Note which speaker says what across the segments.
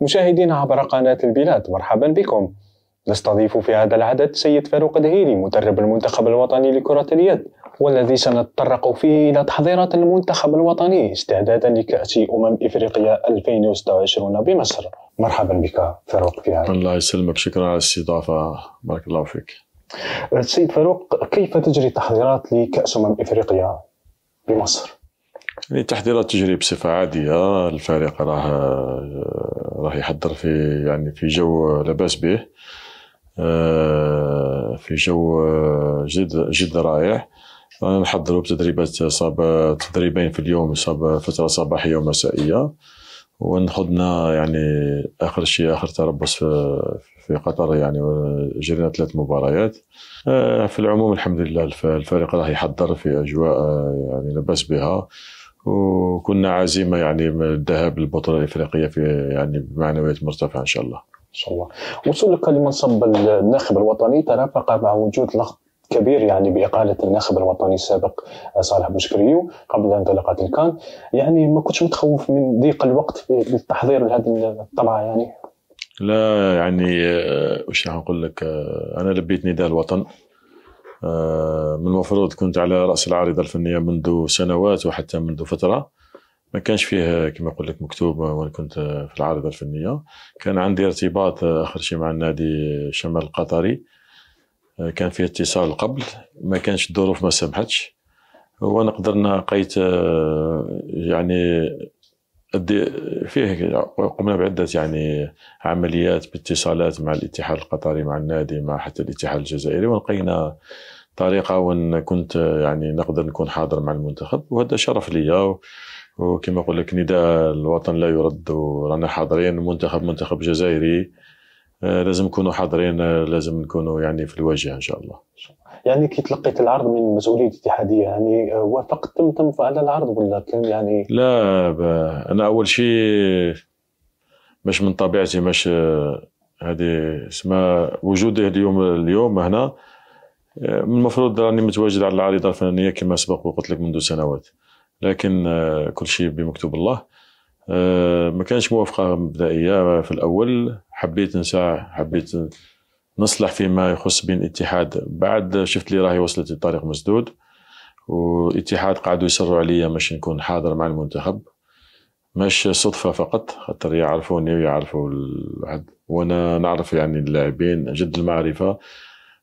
Speaker 1: مشاهدينا عبر قناة البلاد مرحبا بكم نستضيف في هذا العدد سيد فاروق دهيري مدرب المنتخب الوطني لكرة اليد والذي سنتطرق فيه إلى تحضيرات المنتخب الوطني استعدادا لكأس أمم إفريقيا 2026 بمصر
Speaker 2: مرحبا بك فاروق في هذا الله يسلمك شكرا على الاستضافة بارك الله فيك
Speaker 1: السيد فاروق كيف تجري التحضيرات لكأس أمم إفريقيا بمصر؟
Speaker 2: يعني إيه، تحضيرات تجري بصفه عاديه الفريق راه راه يحضر في يعني في جو لاباس به آه، في جو آه، جد جد رائع نحضروا بتدريبات صاب تدريبين في اليوم صاب فتره صباحيه ومسائيه ونخذنا يعني اخر شيء اخر تربص في, في قطر يعني جرينا ثلاث مباريات آه، في العموم الحمد لله الفريق راه يحضر في اجواء يعني لاباس بها وكنا عازمه يعني الذهاب للبطوله الافريقيه في يعني بمعنويات مرتفعه ان شاء الله. ان
Speaker 1: شاء الله. وصولك لمنصب الناخب الوطني ترافق مع وجود لغط كبير يعني بإقالة الناخب الوطني السابق صالح بوشكريو قبل انطلاقة الكان يعني ما كنتش متخوف من ضيق الوقت في التحضير لهذه الطبعة يعني
Speaker 2: لا يعني آه، واش نقول لك آه، انا لبيت نداء الوطن آه، من المفروض كنت على راس العارضه الفنيه منذ سنوات وحتى منذ فتره ما كانش فيه كما يقول لك مكتوب وانا كنت في العارضه الفنيه كان عندي ارتباط اخر شيء مع النادي الشمال القطري آه، كان فيه اتصال قبل ما كانش الظروف ما سمحتش قدرنا نقيت آه، يعني فيه قمنا بعدة يعني عمليات باتصالات مع الاتحاد القطري مع النادي مع حتى الاتحاد الجزائري ولقينا طريقة وان كنت يعني نقدر نكون حاضر مع المنتخب وهذا شرف ليا وكما نقول لك نداء الوطن لا يرد ورانا حاضرين منتخب منتخب جزائري آه، لازم نكونوا حاضرين آه، لازم نكونوا يعني في الواجهة إن شاء الله
Speaker 1: يعني كي تلقيت العرض من مسؤولية الاتحاديه يعني آه، وافقت تم تم على العرض ولا كان يعني
Speaker 2: لا انا اول شيء مش من طبيعتي مش آه، هذه اسمها وجودي اليوم اليوم هنا آه، المفروض راني متواجد على العارضه الفنيه كما سبق وقلت لك منذ سنوات لكن كل شيء بمكتوب الله ما كانش موافقه مبدئيه في الاول حبيت نساع حبيت نصلح فيما يخص بين الاتحاد بعد شفت لي راهي وصلت لطريق مسدود والاتحاد قعدوا يسروا عليا باش نكون حاضر مع المنتخب مش صدفة فقط خاطر يعرفوني ويعرفوا العد وانا نعرف يعني اللاعبين جد المعرفة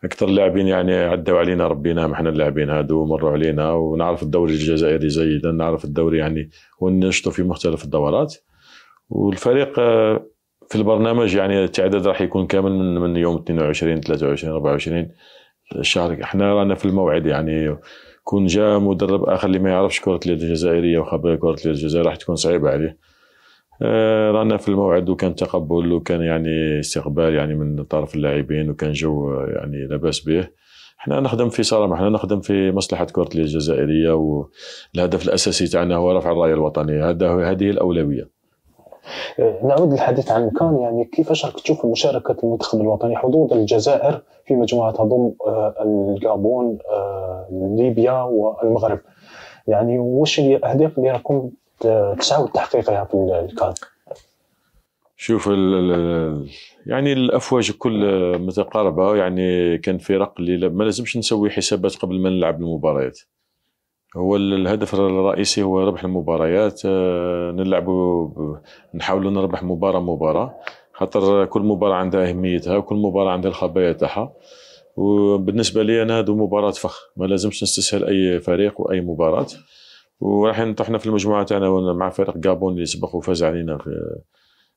Speaker 2: اكثر اللاعبين يعني عدوا علينا ربيناهم احنا اللاعبين هادو مروا علينا ونعرف الدوري الجزائري جيدا نعرف الدوري يعني ونشطوا في مختلف الدورات والفريق في البرنامج يعني التعداد راح يكون كامل من, من يوم 22 23 24 الشهر احنا رانا في الموعد يعني كون جاء مدرب اخر اللي ما يعرفش كره اليد الجزائريه وخبر كره اليد الجزائريه راح تكون صعيبه عليه آه، رانا في الموعد وكان تقبل وكان يعني استقبال يعني من طرف اللاعبين وكان جو يعني لاباس به احنا نخدم في صرامه احنا نخدم في مصلحه كره اليد الجزائريه والهدف الاساسي تاعنا هو رفع الرايه الوطنيه هذا هذه الاولويه
Speaker 1: نعود للحديث عن كان يعني كيفاش راك تشوف مشاركه المنتخب الوطني حظوظ الجزائر في مجموعه تضم آه، الجابون آه، ليبيا والمغرب يعني وش هي الاهداف اللي راكم آه، تسعوا لتحقيقها في الكان
Speaker 2: شوف الـ يعني الافواج كل متقاربه يعني كان فرق اللي ما لازمش نسوي حسابات قبل ما نلعب المباريات هو الهدف الرئيسي هو ربح المباريات آه، نلعب نحاول نربح مباراه مباراه خاطر كل مباراه عندها اهميتها وكل مباراه عندها الخبايا تاعها وبالنسبه لي انا هذو مباراه فخ ما لازمش نستسهل اي فريق واي مباراه وراح نطحنا في المجموعه تاعنا مع فريق غابون اللي سبق وفاز علينا في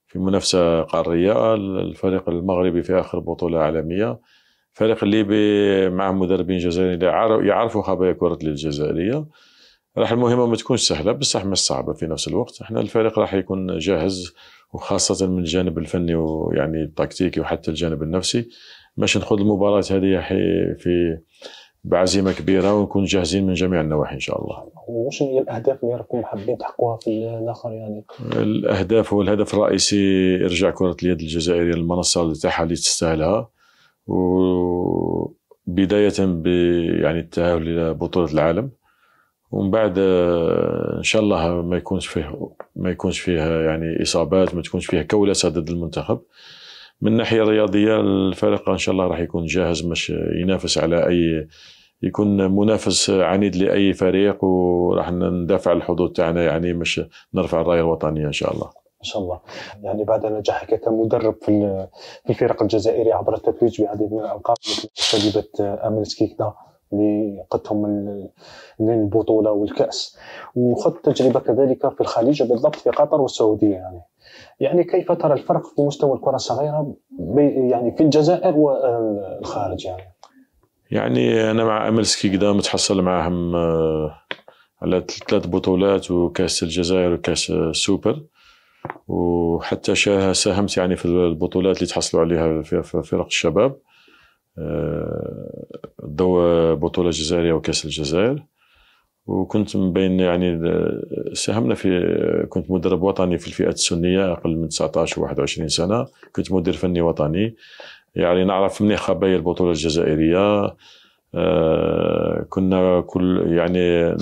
Speaker 2: في منافسه قاريه الفريق المغربي في اخر بطوله عالميه الفريق الليبي مع مدربين جزائريين يعرفوا خبايا كره الجزائريه راح المهمه ما تكونش سهله بصح مش صعبه في نفس الوقت احنا الفريق راح يكون جاهز وخاصه من الجانب الفني ويعني التكتيكي وحتى الجانب النفسي باش نخوض المباراه هذه في بعزيمه كبيره ونكون جاهزين من جميع النواحي ان شاء الله.
Speaker 1: واش هي الاهداف اللي راكم حابين تحققوها في الاخر يعني؟
Speaker 2: الاهداف والهدف الرئيسي ارجاع كره اليد الجزائريه للمنصه تاعها اللي تستاهلها وبداية يعني التأهل إلى بطولة العالم ومن بعد آه، ان شاء الله ما يكونش فيه ما يكونش فيها يعني اصابات ما تكونش فيها كولسه ضد المنتخب من الناحيه الرياضيه الفريق ان شاء الله راح يكون جاهز باش ينافس على اي يكون منافس عنيد لاي فريق وراح ندافع على الحظوظ تاعنا يعني مش نرفع الرايه الوطنيه ان شاء الله
Speaker 1: ان شاء الله يعني بعد نجاحك كمدرب في في الفرق الجزائري عبر التتويج بعدد من الالقاب مثل استجوبه امل سكيكدا اللي قدتهم للبطوله والكاس وخذت تجربه كذلك في الخليج بالضبط في قطر والسعوديه يعني يعني كيف ترى الفرق في مستوى الكره الصغيره يعني في الجزائر والخارج يعني
Speaker 2: يعني انا مع امل سكيكدا متحصل معهم آه، على ثلاث بطولات وكاس الجزائر وكاس السوبر وحتى ساهمت يعني في البطولات اللي تحصلوا عليها في فرق الشباب ضوء آه، بطولة جزائرية وكأس الجزائر وكنت من بين يعني آه، ساهمنا في كنت مدرب وطني في الفئات السنية أقل من 19 و 21 سنة كنت مدير فني وطني يعني نعرف منيح خبايا البطولة الجزائرية آه، كنا كل يعني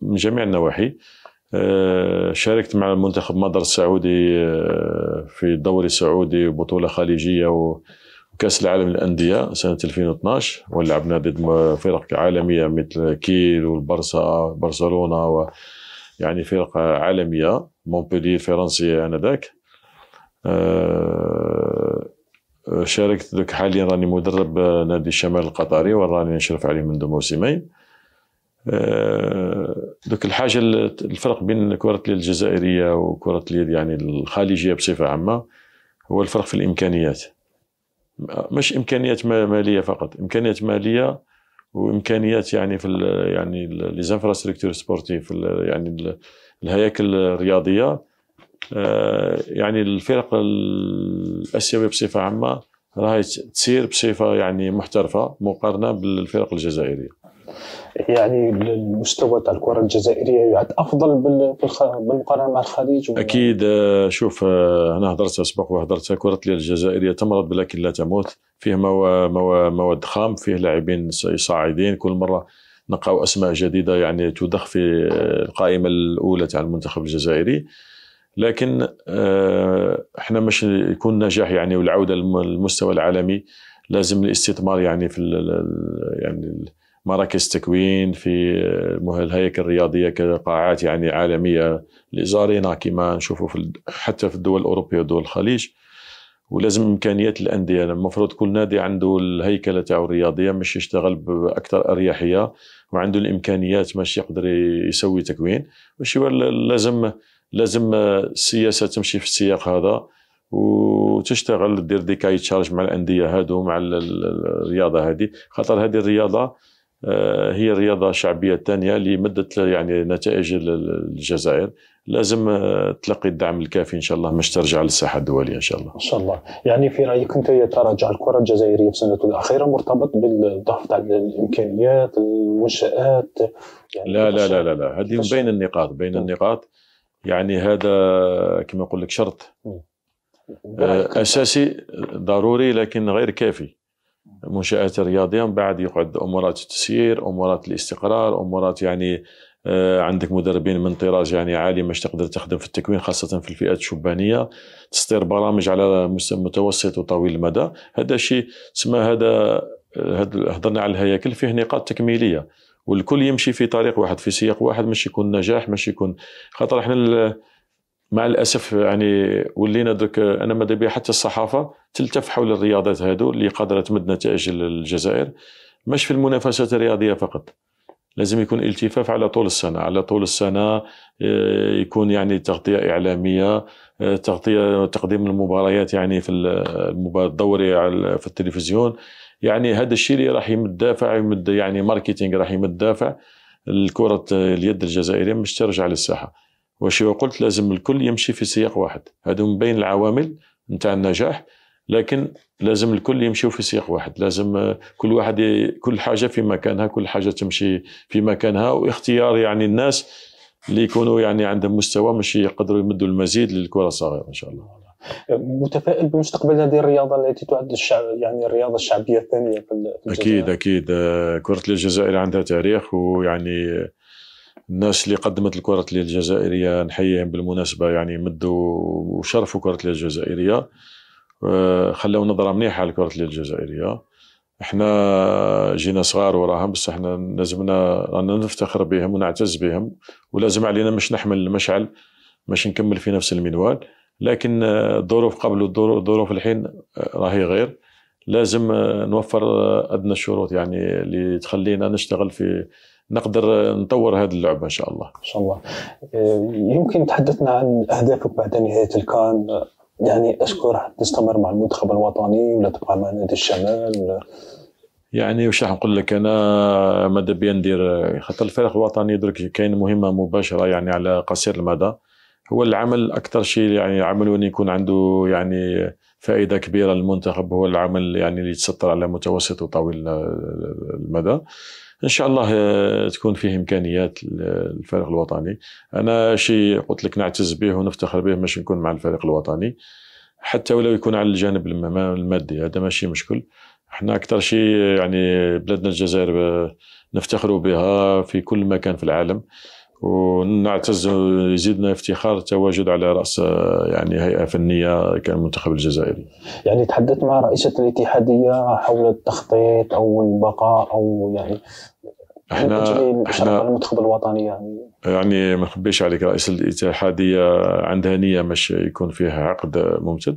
Speaker 2: من جميع النواحي آه، شاركت مع منتخب مطر السعودي آه، في الدوري السعودي وبطوله خليجيه وكاس العالم للانديه سنه 2012 ولعبنا ضد فرق عالميه مثل كيل والبرسا برشلونه و يعني فرق عالميه مونبلي الفرنسيه انذاك آه، شاركت دوك حاليا راني مدرب نادي الشمال القطري وراني نشرف عليه منذ موسمين آه، دوك الحاجه الفرق بين كره اليد الجزائريه وكره اليد يعني الخليجيه بصفه عامه هو الفرق في الامكانيات مش امكانيات ماليه فقط امكانيات ماليه وامكانيات يعني في يعني لي زانفراستركتور سبورتيف يعني الهياكل الرياضيه آه، يعني الفرق الاسيويه بصفه عامه راهي تسير بصفه يعني محترفه مقارنه بالفرق الجزائريه
Speaker 1: يعني المستوى تاع الكره الجزائريه يعد افضل بالمقارنه مع الخليج
Speaker 2: اكيد آه، شوف آه، انا هضرت سبق وهضرت كره الجزائريه تمرض ولكن لا تموت فيه مواد خام فيه لاعبين صاعدين كل مره نقاو اسماء جديده يعني تدخ في آه، القائمه الاولى تاع المنتخب الجزائري لكن احنا مش يكون نجاح يعني والعوده للمستوى العالمي لازم الاستثمار يعني في يعني مراكز تكوين في الهيكل الرياضيه كقاعات يعني عالميه الازاره زارينا ما نشوفه في حتى في الدول الاوروبيه ودول الخليج ولازم امكانيات الانديه يعني المفروض كل نادي عنده الهيكله تاعو الرياضيه باش يشتغل باكثر اريحيه وعنده الامكانيات باش يقدر يسوي تكوين باش لازم لازم السياسه تمشي في السياق هذا وتشتغل دير دي كاي تشارج مع الانديه هادو مع الرياضه هذه خاطر هذه الرياضه آه، هي رياضة شعبية ثانية لمدة يعني نتائج الجزائر لازم آه، تلقي الدعم الكافي ان شاء الله باش ترجع للساحه الدوليه ان شاء الله.
Speaker 1: ان شاء الله، يعني في رايك انت تراجع الكره الجزائريه في سنته الاخيره مرتبط بالضغط على الامكانيات، المنشات
Speaker 2: يعني لا, لا لا لا لا هذه بين النقاط بين النقاط يعني هذا كما نقول لك شرط آه، اساسي ضروري لكن غير كافي. منشات الرياضيه من بعد يقعد امورات التسيير امورات الاستقرار امورات يعني آه، عندك مدربين من طراز يعني عالي مش تقدر تخدم في التكوين خاصة في الفئات الشبانية تسطير برامج على متوسط وطويل المدى هذا شيء سمى هذا هضرنا على الهياكل فيه نقاط تكميلية والكل يمشي في طريق واحد في سياق واحد مش يكون نجاح مش يكون خاطر احنا مع الاسف يعني ولينا درك انا ماذا بيا حتى الصحافه تلتف حول الرياضات هادو اللي قادره تمد نتائج الجزائر مش في المنافسات الرياضيه فقط لازم يكون التفاف على طول السنه على طول السنه آه، يكون يعني تغطيه اعلاميه آه، تغطيه تقديم المباريات يعني في الدوري في التلفزيون يعني هذا الشيء اللي راح يمد دافع يمد يعني ماركتينغ راح يمد دافع لكره اليد الجزائريه مش ترجع للساحه وشي قلت لازم الكل يمشي في سياق واحد هذا من بين العوامل نتاع النجاح لكن لازم الكل يمشيو في سياق واحد لازم آه، كل واحد ي... كل حاجه في مكانها كل حاجه تمشي في مكانها واختيار يعني الناس اللي يكونوا يعني عندهم مستوى مش يقدروا يمدوا المزيد للكره الصغيره ان شاء الله
Speaker 1: متفائل بمستقبل هذه الرياضه التي تعد الشعب يعني الرياضه الشعبيه الثانيه في الجزائر اكيد
Speaker 2: اكيد آه، كره الجزائر عندها تاريخ ويعني الناس اللي قدمت الكرة الجزائرية نحييهم بالمناسبة يعني مدوا وشرفوا كرة الجزائرية آه، خلاو نظرة منيحة على الكرة الجزائرية احنا جينا صغار وراهم بس احنا لازمنا رانا نفتخر بهم ونعتز بهم ولازم علينا مش نحمل المشعل مش نكمل في نفس المنوال لكن الظروف قبل الظروف الحين راهي غير لازم نوفر ادنى الشروط يعني اللي تخلينا نشتغل في نقدر نطور هذه اللعبه ان شاء الله ان شاء
Speaker 1: الله إيه، يمكن تحدثنا عن اهدافك بعد نهايه الكان يعني اشكو راح تستمر مع المنتخب الوطني ولا تبقى مع نادي الشمال ولا
Speaker 2: يعني واش راح نقول لك انا ماذا بيا ندير خاطر الفريق الوطني درك كاين مهمه مباشره يعني على قصير المدى هو العمل اكثر شيء يعني عمل وين يكون عنده يعني فائده كبيره للمنتخب هو العمل يعني اللي يتستر على متوسط وطويل المدى ان شاء الله آه، تكون فيه امكانيات الفريق الوطني انا شي قلت لك نعتز به ونفتخر به باش نكون مع الفريق الوطني حتى ولو يكون على الجانب المادي هذا ماشي مشكل احنا اكثر شيء يعني بلادنا الجزائر آه، نفتخر بها في كل مكان في العالم ونعتز يزيدنا افتخار التواجد على راس يعني هيئه فنيه كالمنتخب الجزائري.
Speaker 1: يعني تحدثت مع رئيسه الاتحاديه حول التخطيط او البقاء او يعني احنا احنا المنتخب الوطني يعني
Speaker 2: يعني ما نخبيش عليك رئيس الاتحاديه عندها نيه باش يكون فيها عقد ممتد.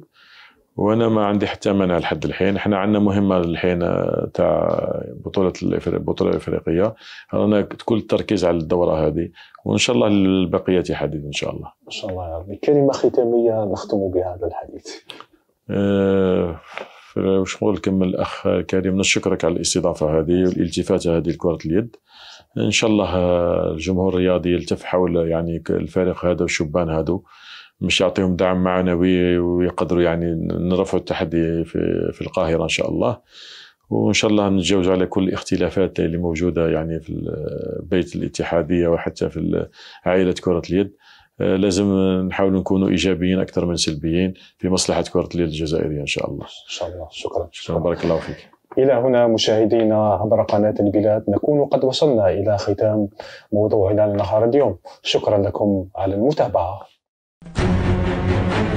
Speaker 2: وانا ما عندي حتى مانع لحد الحين احنا عندنا مهمه الحين آه، تاع بطوله البطوله الافريقيه رانا كل التركيز على الدوره هذه وان شاء الله البقيه حديث ان شاء الله
Speaker 1: ان شاء الله يا ربي كلمه ختاميه نختم بها هذا الحديث
Speaker 2: أه واش نقول لكم الاخ كريم نشكرك على الاستضافه هذه والالتفاته هذه لكره اليد ان شاء الله آه، الجمهور الرياضي يلتف حول يعني الفريق هذا والشبان هذو مش يعطيهم دعم معنوي ويقدروا يعني نرفعوا التحدي في, في القاهرة إن شاء الله وإن شاء الله نتجاوز على كل الاختلافات اللي موجودة يعني في بيت الاتحادية وحتى في عائلة كرة اليد آه، لازم نحاول نكونوا ايجابيين اكثر من سلبيين في مصلحه كره اليد الجزائريه ان شاء الله. ان شاء الله شكرا شكرا بارك الله فيك.
Speaker 1: الى هنا مشاهدينا عبر قناه البلاد نكون قد وصلنا الى ختام موضوعنا لنهار اليوم. شكرا لكم على المتابعه. Thank you.